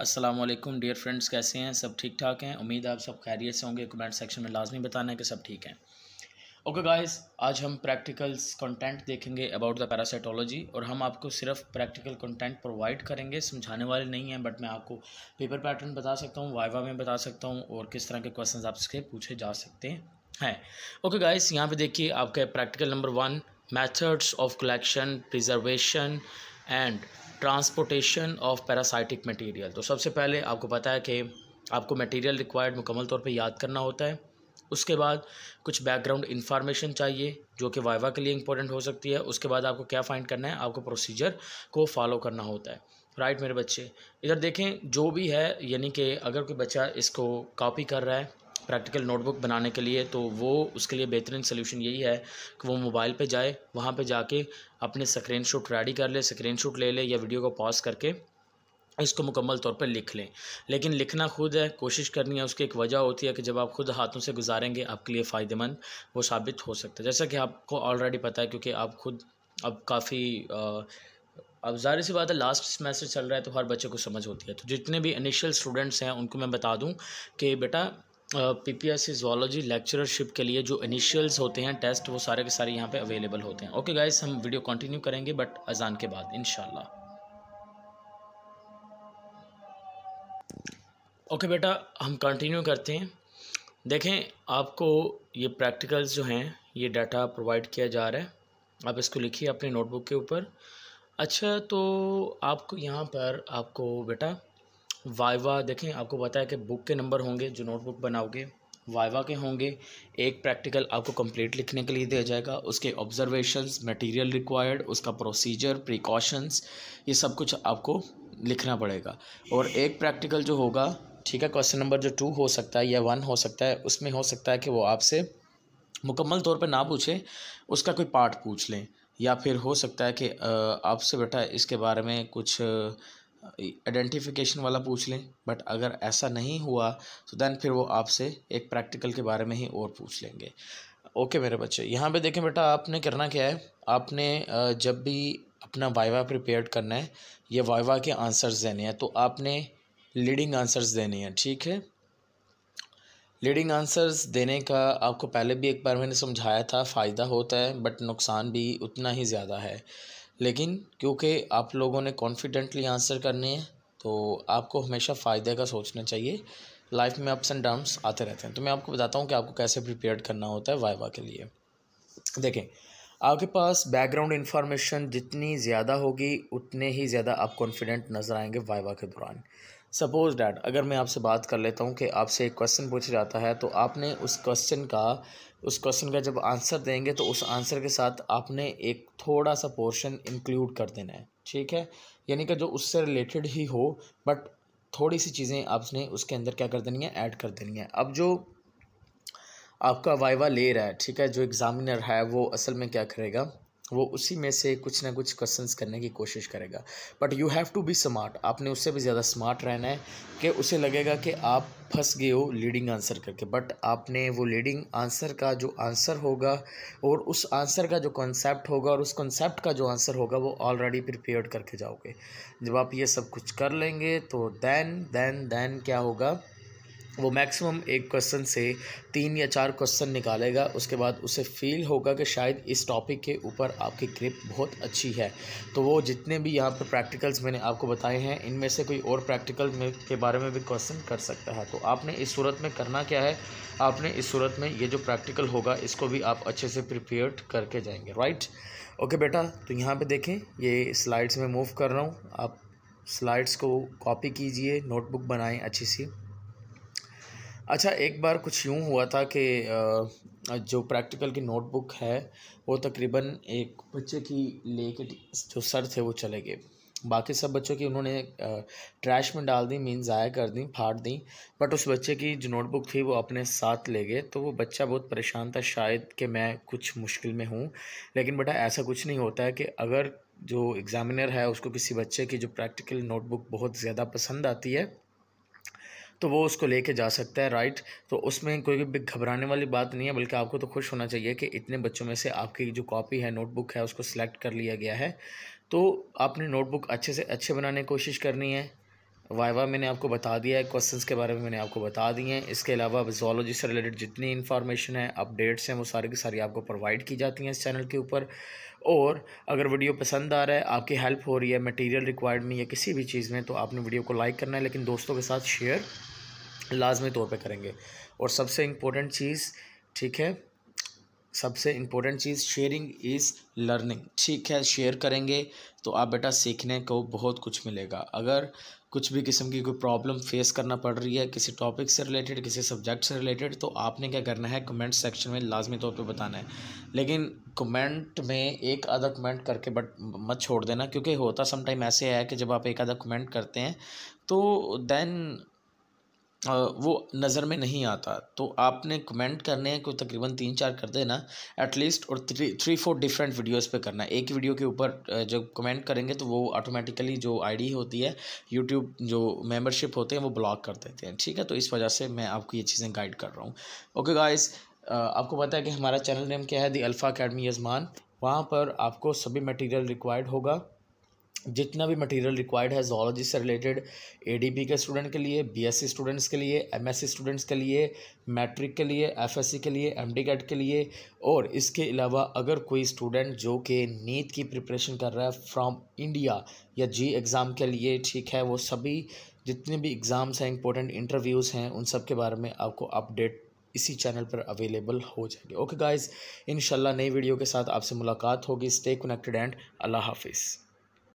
Aslam dear friends कैसे हैं सब ठीक ठाक हैं उम्मीद आप सब खैरियत से होंगे कमेंट सेक्शन में लाजमी बताना है कि सब ठीक हैं ओके गाइस आज हम प्रैक्टिकल्स कंटेंट देखेंगे अबाउट द पैरासाइटोलॉजी और हम आपको सिर्फ प्रैक्टिकल कंटेंट प्रोवाइड करेंगे समझाने वाले नहीं हैं बट मैं आपको पेपर पैटर्न बता सकता हूँ वाइवा में बता सकता हूँ और किस तरह के क्वेश्चन आपसे पूछे जा सकते हैं ओके गाइस यहाँ पर देखिए आपका practical number one methods of collection preservation and transportation of parasitic material तो सबसे पहले आपको पता है कि आपको मटेरियल रिक्वायर्ड मुकम्मल तौर पे याद करना होता है उसके बाद कुछ बैकग्राउंड इन्फॉर्मेशन चाहिए जो कि वाइवा के लिए इंपॉर्टेंट हो सकती है उसके बाद आपको क्या फाइंड करना है आपको प्रोसीजर को फॉलो करना होता है राइट मेरे बच्चे इधर देखें जो भी है यानी कि अगर कोई बच्चा इसको कॉपी कर रहा है प्रैक्टिकल नोटबुक बनाने के लिए तो वो उसके लिए बेहतरीन सोल्यूशन यही है कि वो मोबाइल पे जाए वहाँ पे जाके अपने स्क्रीन शूट रेडी कर ले स्क्रीन शूट ले ले या वीडियो को पॉज करके इसको मुकम्मल तौर पर लिख लें लेकिन लिखना खुद है कोशिश करनी है उसकी एक वजह होती है कि जब आप खुद हाथों से गुजारेंगे आपके लिए फ़ायदेमंद वो साबित हो सकता है जैसा कि आपको ऑलरेडी पता है क्योंकि आप खुद अब काफ़ी अब जाहिर सी बात है लास्ट सेमेस्टर चल रहा है तो हर बच्चे को समझ होती है तो जितने भी इनिशियल स्टूडेंट्स हैं उनको मैं बता दूं कि बेटा पीपीएससी जोलॉजी लेक्चरशिप के लिए जो इनिशियल्स होते हैं टेस्ट वो सारे के सारे यहाँ पे अवेलेबल होते हैं ओके गाइस हम वीडियो कंटिन्यू करेंगे बट अजान के बाद इनशाला ओके बेटा हम कंटिन्यू करते हैं देखें आपको ये प्रैक्टिकल्स जो हैं ये डाटा प्रोवाइड किया जा रहा है आप इसको लिखिए अपने नोटबुक के ऊपर अच्छा तो आपको यहाँ पर आपको बेटा वाइवा देखें आपको पता है कि बुक के नंबर होंगे जो नोटबुक बनाओगे वाइवा के होंगे एक प्रैक्टिकल आपको कंप्लीट लिखने के लिए दिया जाएगा उसके ऑब्जर्वेशंस मटेरियल रिक्वायर्ड उसका प्रोसीजर प्रिकॉशंस ये सब कुछ आपको लिखना पड़ेगा और एक प्रैक्टिकल जो होगा ठीक है क्वेश्चन नंबर जो टू हो सकता है या वन हो सकता है उसमें हो सकता है कि वो आपसे मुकम्मल तौर पर ना पूछे उसका कोई पार्ट पूछ लें या फिर हो सकता है कि आपसे बेटा इसके बारे में कुछ आइडेंटिफिकेशन वाला पूछ लें बट अगर ऐसा नहीं हुआ तो देन फिर वो आपसे एक प्रैक्टिकल के बारे में ही और पूछ लेंगे ओके मेरे बच्चे यहाँ पे देखें बेटा आपने करना क्या है आपने जब भी अपना वाइवा प्रिपेयर करना है या वाइवा के आंसर्स देने हैं तो आपने लीडिंग आंसर्स देने हैं ठीक है लीडिंग आंसर्स देने का आपको पहले भी एक बार मैंने समझाया था फ़ायदा होता है बट नुकसान भी उतना ही ज़्यादा है लेकिन क्योंकि आप लोगों ने कॉन्फिडेंटली आंसर करने हैं तो आपको हमेशा फ़ायदे का सोचना चाहिए लाइफ में अप्स एंड डाउन्स आते रहते हैं तो मैं आपको बताता हूँ कि आपको कैसे प्रिपेयर करना होता है वाइवा के लिए देखें आपके पास बैकग्राउंड इन्फॉर्मेशन जितनी ज़्यादा होगी उतने ही ज़्यादा आप कॉन्फिडेंट नज़र आएंगे वाइवा के दौरान सपोज़ डैट अगर मैं आपसे बात कर लेता हूँ कि आपसे एक क्वेश्चन पूछा जाता है तो आपने उस क्वेश्चन का उस क्वेश्चन का जब आंसर देंगे तो उस आंसर के साथ आपने एक थोड़ा सा पोर्शन इंक्लूड कर देना है ठीक है यानी कि जो उससे रिलेटेड ही हो बट थोड़ी सी चीज़ें आपने उसके अंदर क्या कर देनी है ऐड कर देनी है अब जो आपका वाइवा ले रहा है ठीक है जो एग्ज़ामिनर है वो असल में क्या करेगा वो उसी में से कुछ ना कुछ क्वेश्चंस करने की कोशिश करेगा but you have to be smart आपने उससे भी ज़्यादा स्मार्ट रहना है कि उसे लगेगा कि आप फंस गए हो लीडिंग आंसर करके बट आपने वो लीडिंग आंसर का जो आंसर होगा और उस आंसर का जो कॉन्सेप्ट होगा और उस कॉन्सेप्ट का जो आंसर होगा वो ऑलरेडी प्रिपेयर करके जाओगे जब आप ये सब कुछ कर लेंगे तो देन देन देन क्या होगा वो मैक्सिमम एक क्वेश्चन से तीन या चार क्वेश्चन निकालेगा उसके बाद उसे फील होगा कि शायद इस टॉपिक के ऊपर आपकी ग्रिप बहुत अच्छी है तो वो जितने भी यहाँ पर प्रैक्टिकल्स मैंने आपको बताए हैं इनमें से कोई और प्रैक्टिकल में के बारे में भी क्वेश्चन कर सकता है तो आपने इस सूरत में करना क्या है आपने इस सूरत में ये जो प्रैक्टिकल होगा इसको भी आप अच्छे से प्रिपेयर करके जाएंगे राइट ओके बेटा तो यहाँ पर देखें ये स्लाइड्स में मूव कर रहा हूँ आप स्लाइड्स को कॉपी कीजिए नोटबुक बनाएँ अच्छी सी अच्छा एक बार कुछ यूँ हुआ था कि जो प्रैक्टिकल की नोटबुक है वो तकरीबन एक बच्चे की ले के जो सर थे वो चले गए बाकी सब बच्चों की उन्होंने ट्रैश में डाल दी मीन ज़ाया कर दी फाड़ दी बट उस बच्चे की जो नोटबुक थी वो अपने साथ ले गए तो वो बच्चा बहुत परेशान था शायद कि मैं कुछ मुश्किल में हूँ लेकिन बेटा ऐसा कुछ नहीं होता है कि अगर जो एग्ज़ामिनर है उसको किसी बच्चे की जो प्रैक्टिकल नोटबुक बहुत ज़्यादा पसंद आती है तो वो उसको लेके जा सकता है राइट तो उसमें कोई भी घबराने वाली बात नहीं है बल्कि आपको तो खुश होना चाहिए कि इतने बच्चों में से आपकी जो कॉपी है नोटबुक है उसको सिलेक्ट कर लिया गया है तो आपने नोटबुक अच्छे से अच्छे बनाने की कोशिश करनी है वाइवा मैंने आपको बता दिया है क्वेश्चंस के बारे में मैंने आपको बता दिए हैं इसके अलावा जोलॉजी से रिलेटेड जितनी इन्फॉर्मेशन है अपडेट्स हैं वो सारी की सारी आपको प्रोवाइड की जाती हैं इस चैनल के ऊपर और अगर वीडियो पसंद आ रहा है आपकी हेल्प हो रही है मटेरियल रिक्वायर्ड में या किसी भी चीज़ में तो आपने वीडियो को लाइक करना है लेकिन दोस्तों के साथ शेयर लाजमी तौर पे करेंगे और सबसे इम्पोर्टेंट चीज़ ठीक है सबसे इम्पोर्टेंट चीज़ शेयरिंग इज़ लर्निंग ठीक है शेयर करेंगे तो आप बेटा सीखने को बहुत कुछ मिलेगा अगर कुछ भी किस्म की कोई प्रॉब्लम फेस करना पड़ रही है किसी टॉपिक से रिलेटेड किसी सब्जेक्ट से रिलेटेड तो आपने क्या करना है कमेंट सेक्शन में लाजमी तौर पे बताना है लेकिन कमेंट में एक आधा कमेंट करके बट मत छोड़ देना क्योंकि होता समटाइम ऐसे है कि जब आप एक आधा कमेंट करते हैं तो देन वो नज़र में नहीं आता तो आपने कमेंट करने हैं कोई तकरीबन तीन चार कर देना एटलीस्ट और three three four different videos पे करना एक वीडियो के ऊपर जब कमेंट करेंगे तो वो ऑटोमेटिकली जो आईडी होती है यूट्यूब जो मेंबरशिप होते हैं वो ब्लॉक कर देते हैं ठीक है तो इस वजह से मैं आपको ये चीज़ें गाइड कर रहा हूँ ओके गाइज़ आपको पता है कि हमारा चैनल नेम क्या है दी अल्फ़ा अकेडमी यजमान वहाँ पर आपको सभी मटेरियल रिक्वायर्ड होगा जितना भी मटेरियल रिक्वायर्ड है जोलॉजी से रिलेटेड एडीपी के स्टूडेंट के लिए बीएससी स्टूडेंट्स के लिए एमएससी स्टूडेंट्स के लिए मैट्रिक के लिए एफएससी के लिए एमडी कैट के लिए और इसके अलावा अगर कोई स्टूडेंट जो कि नीट की प्रिपरेशन कर रहा है फ्रॉम इंडिया या जी एग्ज़ाम के लिए ठीक है वो सभी जितने भी एग्ज़ाम्स हैं इंपॉर्टेंट इंटरव्यूज़ हैं उन सब के बारे में आपको अपडेट इसी चैनल पर अवेलेबल हो जाएंगे ओके गाइज इन नई वीडियो के साथ आपसे मुलाकात होगी स्टे कनेक्टेड एंड अल्लाह हाफिज़